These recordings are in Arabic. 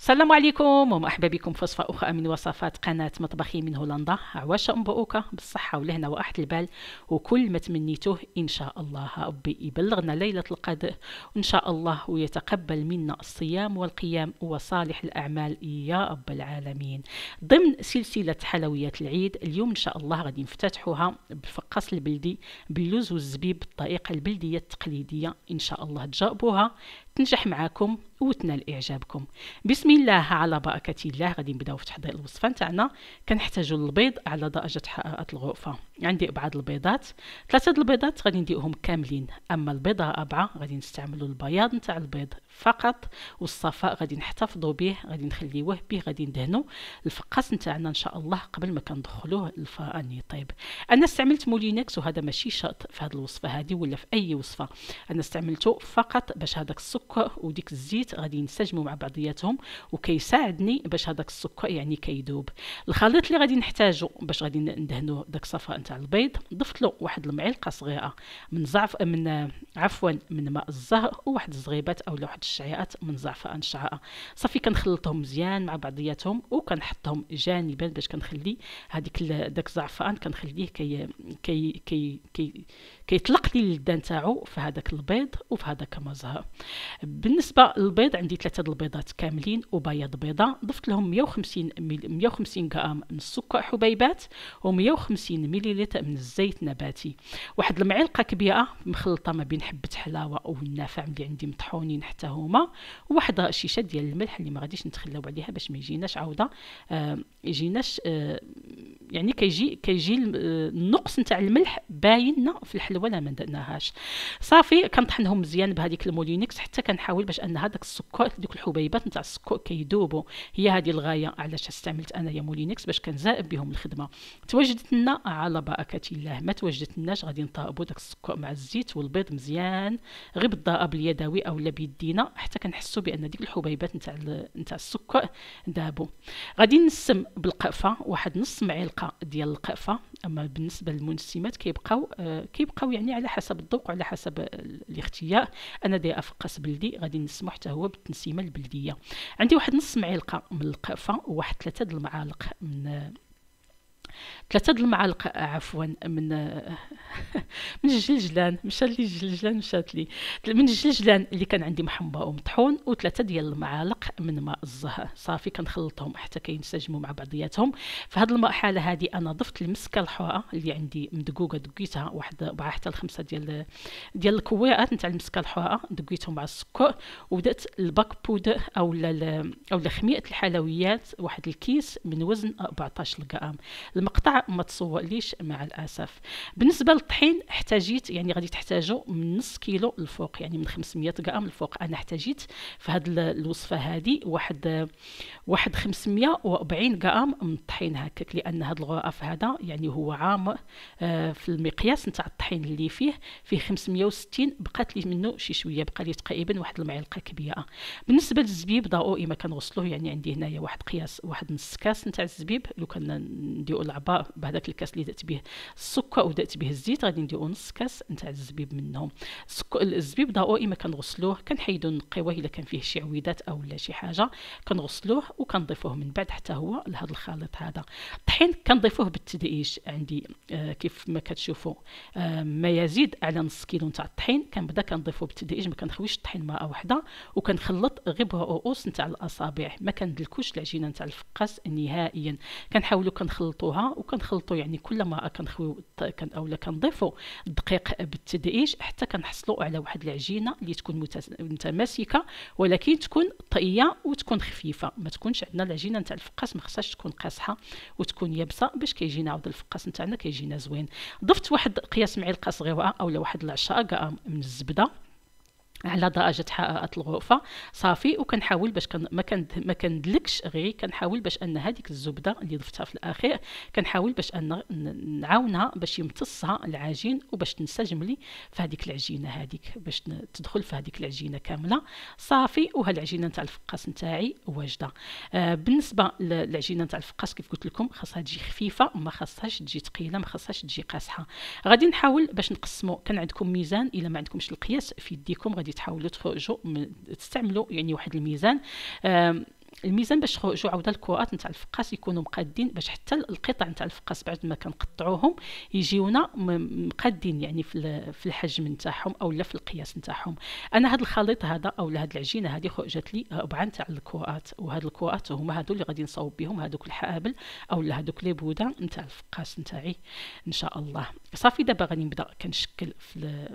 السلام عليكم ومرحبا بكم في وصفة أخرى من وصفات قناة مطبخي من هولندا عواش مبروكة بالصحة والهنا وأحد البال وكل ما تمنيتوه إن شاء الله ربي يبلغنا ليلة القدر إن شاء الله ويتقبل منا الصيام والقيام وصالح الأعمال يا رب العالمين ضمن سلسلة حلويات العيد اليوم إن شاء الله غادي نفتتحوها بالفقاص البلدي باللوز والزبيب بالطريقة البلدية التقليدية إن شاء الله تجربوها تنجح معاكم وتنال اعجابكم بسم الله على بركه الله غادي نبداو في تحضير الوصفه نتاعنا كنحتاجوا البيض على درجه حراره الغرفه عندي بعض البيضات ثلاثه البيضات غادي نديرهم كاملين اما البيضه اربعه غادي نستعملوا البياض نتاع البيض فقط والصفاء غادي نحتفظوا به غادي نخليوه به غادي ندهنوا الفقاس نتاعنا ان شاء الله قبل ما كندخلوه الفران يطيب انا استعملت مولينكس وهذا ماشي شرط في هذه الوصفه هذه ولا في اي وصفه انا استعملته فقط باش هذاك السكر السكر وديك الزيت غادي ينسجموا مع بعضياتهم وكيساعدني باش هذاك السكر يعني كيذوب الخليط اللي غادي نحتاجه باش غادي ندهنوا داك الصفاء نتاع البيض ضفت له واحد المعلقه صغيره من زعف من عفوا من ماء الزهر وواحد الزغيبات اولا واحد الشعيرات من زعفران الشعراء صافي كنخلطهم مزيان مع بعضياتهم وكنحطهم جانبا باش كنخلي هذيك داك الزعفران كنخليه كي كي كي كيطلق كي لي اللذه نتاعو في هذاك البيض وفي هذاك المزهر بالنسبه للبيض عندي ثلاثه البيضات كاملين وبياض بيضه ضفت لهم 150 مل... 150 غرام من السكر حبيبات و150 مليلتر من الزيت النباتي واحد المعلقه كبيره مخلطه ما بين حبه حلاوه والنافع اللي عندي مطحونين حتى هما وواحد الشيشه ديال الملح اللي ما غاديش نتخلاو عليها باش ما يجيناش عوضه آه يجيناش آه يعني كيجي كيجي آه، النقص نتاع الملح باين في الحلوه لا ما درناهاش صافي كنطحنهم مزيان بهذيك المولينكس حتى حتى كنحاول باش ان هذاك السكر دوك الحبيبات نتاع السكر كيذوبوا هي هذه الغايه علاش استعملت يا مولينكس باش كنزائب بهم الخدمه توجدت لنا على بركه الله ما توجدت لناش غادي نطابوا داك السكر مع الزيت والبيض مزيان غير بالضرب اليدوي اولا بيدينا حتى كنحسوا بان ديك الحبيبات نتاع نتاع السكر ذابوا غادي نسم بالقرفه واحد نص معلقه ديال القرفه اما بالنسبه للمنسمات كيبقاو آه كيبقاو يعني على حسب الذوق وعلى حسب الاختيار انا دي افقس بلدي غادي نسمو حتى هو بالتنسيمه البلديه عندي واحد نص معلقه من القرفه وواحد ثلاثه د المعالق من ثلاثه د المعالق عفوا من من الجلجلان مشى لي الجلجلان مشات لي من الجلجلان اللي كان عندي محمى ومطحون وثلاثه ديال المعالق من ماء الزهر صافي كنخلطهم حتى كينسجموا مع بعضياتهم في هذه المرحله هذه انا ضفت المسكه الحره اللي عندي مدقوقه دقيتها واحد ربعه حتى لخمسه ديال ديال الكويرات نتاع المسكه الحره دقيتهم مع السكر وبدات الباك بودر او او خميره الحلويات واحد الكيس من وزن 14 غرام المقطع ما تصور مع الاسف بالنسبه للطحين احتاجيت يعني غادي تحتاجوا من نص كيلو الفوق يعني من 500 غرام الفوق انا احتاجيت في هذه الوصفه هذه واحد واحد 540 غرام من الطحين هكاك لان هذا الغرف هذا يعني هو عام آه، في المقياس نتاع الطحين اللي فيه فيه 560 بقات لي منه شي شويه بقى لي تقريبا واحد المعلقه كبيره بالنسبه للزبيب ضروري ما كنغسلوه يعني عندي هنايا واحد قياس واحد نص كاس نتاع الزبيب لو كان نديرو الاعباء بهذاك الكاس اللي دات به السكر ودات به الزيت غادي نديرو نص كاس نتاع الزبيب منهم السكر الزبيب ضروري ما كنغسلوه كنحيدو نقيوه الا كان فيه شي عويدات اولا شي حاجه كنغسلوه وكنضيفوه من بعد حتى هو لهذا الخليط هذا الطحين كنضيفوه بالتدريج عندي آه كيف ما كتشوفوا آه ما يزيد على نص كيلو نتاع الطحين كنبدا كنضيفو بالتدريج ما كنخويش الطحين مره واحده وكنخلط غير برؤوس نتاع الاصابع ما كندلكوش العجينه نتاع الفقاس نهائيا كنحاولو كنخلطو كنخلطوها وكنخلطو يعني كل ما كنخويو كان اولا كنضيفو الدقيق بالتدريج حتى كنحصلوا على واحد العجينه اللي تكون متماسكه ولكن تكون طيه وتكون خفيفه ما تكونش عندنا العجينه نتاع الفقاس ما خصهاش تكون قاصحه وتكون يابسه باش كيجينا عاود الفقاس نتاعنا كيجينا زوين ضفت واحد قياس معلقه صغيره اولا واحد العشاء من الزبده على درجه حراره الغرفه صافي وكنحاول باش كن ما كن ما كندلكش غير كنحاول باش ان هذيك الزبده اللي ضفتها في الاخير كنحاول باش ان نعاونها باش يمتصها العجين وباش تنسجم لي في هذيك العجينه هذيك باش تدخل في هذيك العجينه كامله صافي وها العجينه نتاع الفقاس نتاعي واجده آه بالنسبه للعجينه نتاع الفقاس كيف قلت لكم خاصها تجي خفيفه ما خاصهاش تجي ثقيله ما خاصهاش تجي قاسحه غادي نحاول باش نقسمو كان عندكم ميزان الا ما عندكمش القياس في يديكم غادي غادي تحاولوا تخرجوا تستعملوا يعني واحد الميزان الميزان باش خرجوا عاود الكرات نتاع الفقاس يكونوا مقادين باش حتى القطع نتاع الفقاس بعد ما كنقطعوهم يجيونا مقادين يعني في في الحجم نتاعهم او لا في القياس نتاعهم انا هذا الخليط هذا او هاد العجينه هذه خرجت لي ربعه نتاع الكرات وهاد الكرات هما هادو اللي غادي نصاوب بهم هادوك الحابل او لا هادوك لي بودا نتاع الفقاس نتاعي ان شاء الله صافي دابا غادي نبدا كنشكل في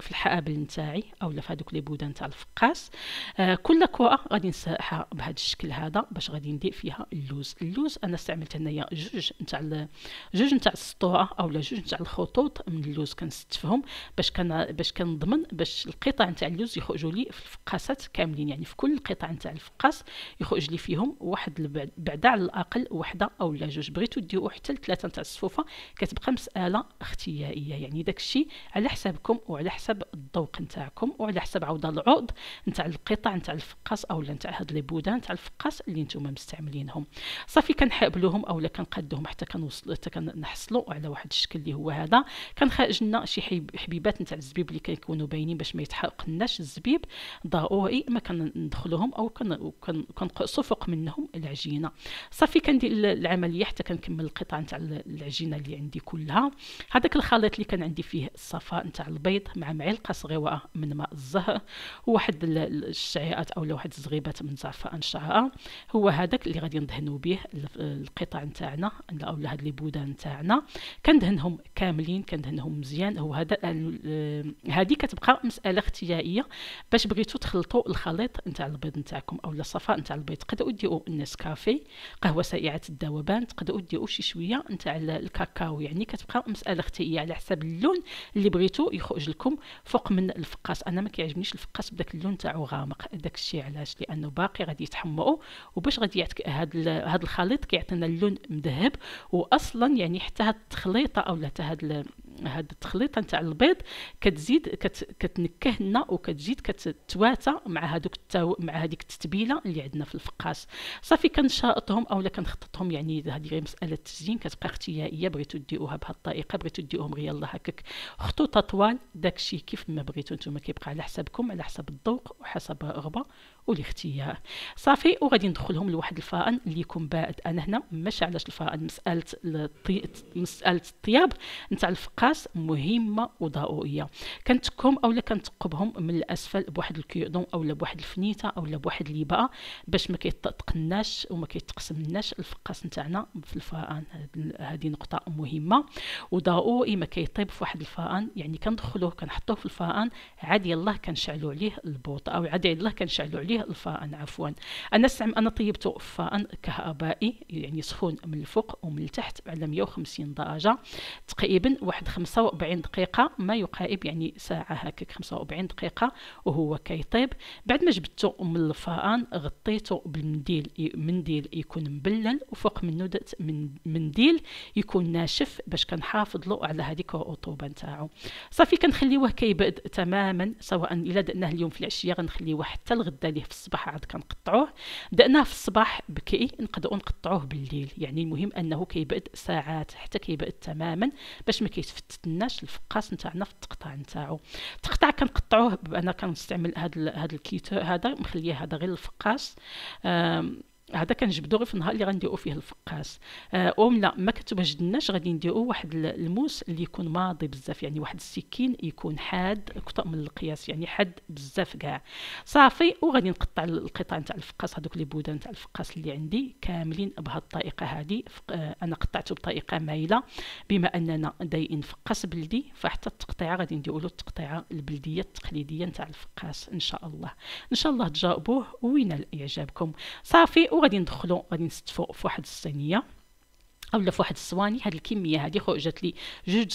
في الحابل نتاعي او في هذوك لي بودان تاع الفقاس آه كل كره غادي نسرحها بهذا الشكل هذا باش غادي ندير فيها اللوز اللوز انا استعملت هنايا جوج نتاع جوج نتاع السطوره او جوج نتاع الخطوط من اللوز كنستفهم باش كان باش كنضمن باش القطع نتاع اللوز يخرجوا لي في الفقاسات كاملين يعني في كل قطع نتاع الفقاس يخرج لي فيهم واحد بعدا على الاقل وحده لا جوج بغيتو ديروا حتى ثلاثه نتاع الصفوفه كتبقى مساله اختياريه يعني داكشي على حسابكم وعلى حساب حسب الذوق نتاعكم وعلى حسب عوض العود نتاع القطع نتاع الفقاس او نتاع هاد لي بودان نتاع الفقاس اللي نتوما مستعملينهم صافي كنحابلوهم اولا كنقادوهم حتى كنوصلوا حتى كنحصلوا على واحد الشكل اللي هو هذا كنخرج لنا شي حبيبات نتاع الزبيب اللي كيكونوا باينين باش ما يتحرقناش الزبيب ضروري ما كندخلوهم او كنقصوا فوق منهم العجينه صافي كندير العمليه حتى كنكمل القطع نتاع العجينه اللي عندي كلها هذاك الخليط اللي كان عندي فيه الصفاء نتاع البيض مع معلقه صغيره من ماء الزهر وواحد الشعيرات او واحد الزغيبات من زعفران الشعره هو هذاك اللي غادي ندهنوا به القطع نتاعنا او هاد لي بودان نتاعنا كندهنهم كاملين كندهنهم مزيان هو هذا هذه آه، كتبقى مساله اختياريه باش بغيتو تخلطوا الخليط نتاع البيض نتاعكم او الصفاء نتاع البيض تقدروا ديروا النسكافي قهوه سائعه الذوبان تقدروا ديروا شي شويه نتاع الكاكاو يعني كتبقى مساله اختياريه على حسب اللون اللي بغيتو يخرج لكم فوق من الفقاس انا ما كيعجبنيش الفقاس بداك اللون تاعو غامق داك الشيء علاش لانه باقي غادي يتحمقوا وباش غادي يعطيك هاد هاد الخليط كيعطينا اللون مذهب واصلا يعني حتى هاد التخليطه اولا حتى هاد هذا التخليطه نتاع البيض كتزيد كت كتنكهنا وكتزيد كتتواتى مع هذوك التو... مع هذيك التتبيله اللي عندنا في الفقاس صافي كنشاطهم اولا كنخططهم يعني هذه غير مساله التزيين كتبقى اختياريه بغيتو ديروها بهذه الطريقه بغيتو ديروهم غير يلاه هكاك خطوط اطوال داكشي كيف ما بغيتو نتوما كيبقى على حسابكم على حسب الذوق وحسب الرغبه والاختيار صافي وغادي ندخلهم لواحد الفائن اللي يكون بارد انا هنا ماشي علاش الفائن مساله الطي... مساله الطياب نتاع الفقاس مهمه وضروريه كنتكم اولا كنتقبهم من الاسفل بواحد الكيودون اولا بواحد الفنيته اولا بواحد الليبه باش ما كيتقناش وما كيتقسمناش الفقاس نتاعنا في الفائن هذه نقطه مهمه وضروري ما كيطيب في واحد الفائن يعني كندخلوه كنحطوه في الفائن عاد يلاه كنشعلو عليه البوط او عاد يلاه كنشعلو عليه فيه الفاء عفوا أنستعم أنا طيبت فاء كهربائي يعني سخون من الفوق ومن التحت على 150 درجة تقريبا واحد 45 دقيقة ما يقارب يعني ساعة هكاك 45 دقيقة وهو كيطيب بعد ما جبته من الفران غطيته بالمنديل منديل يكون مبلل وفوق منه درت من منديل يكون ناشف باش كنحافظ له على هذيك الرطوبة نتاعو صافي كنخليوه كيبرد تماما سواء الا درناه اليوم في العشيه غنخليوه حتى الغدا اللي في الصباح عاد كنقطعوه بدأناه في الصباح بكي نقدروا نقطعوه بالليل يعني المهم انه كيبعد ساعات حتى كيبعد تماما باش ما كيتفتتناش الفقاس نتاعنا في التقطاع نتاعو التقطاع كنقطعوه انا كنستعمل هذا هذا الكيتو هذا مخليه هذا غير الفقاس هذا كنجبدو غير في النهار اللي غنديرو فيه الفقاس آه لا ما كتوجدناش غادي نديرو واحد الموس اللي يكون ماضي بزاف يعني واحد السكين يكون حاد اكثر من القياس يعني حاد بزاف كاع صافي وغادي نقطع القطع نتاع الفقاس هذوك لي بودان نتاع الفقاس اللي عندي كاملين بهاد الطريقه هذه آه انا قطعته بطريقه مايله بما اننا دايئين فقاس بلدي فحتى التقطيعه غادي نديرو له التقطيعه البلديه التقليديه نتاع الفقاس ان شاء الله ان شاء الله تجاوبوه وينال اعجابكم صافي وغادي ندخلو غادي نستفو فواحد الصينيه اولا فواحد الصواني هاد الكميه هادي جات لي جوج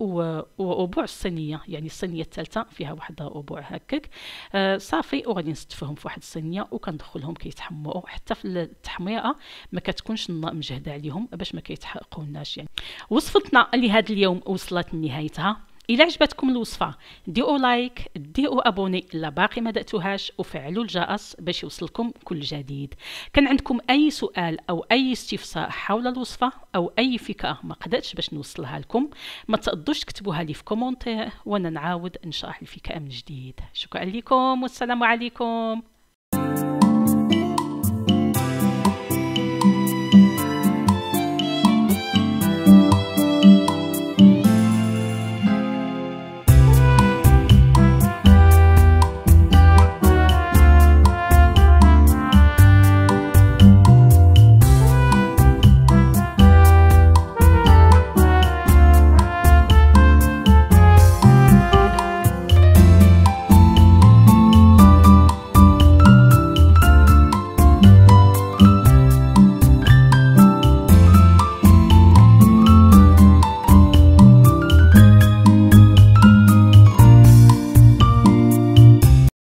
و وابوع الصينيه يعني الصينيه الثالثه فيها واحد ابوع هكاك آه صافي وغادي نستفهم فواحد الصينيه وكندخلهم كيتحمروا حتى في التحميره ما كتكونش مجهده عليهم باش ما كيتحرقوناش يعني وصفتنا لهذا اليوم وصلت لنهايتها الى عجبتكم الوصفه ديروا لايك ديروا ابوني الا باقي ما داتوهاش وفعلوا الجرس باش يوصلكم كل جديد كان عندكم اي سؤال او اي استفسار حول الوصفه او اي فكره ما قدرتش باش نوصلها لكم ما تقدوش تكتبوها لي في كومونتير وانا نعاود نشرح الفكره من جديد شكرا لكم والسلام عليكم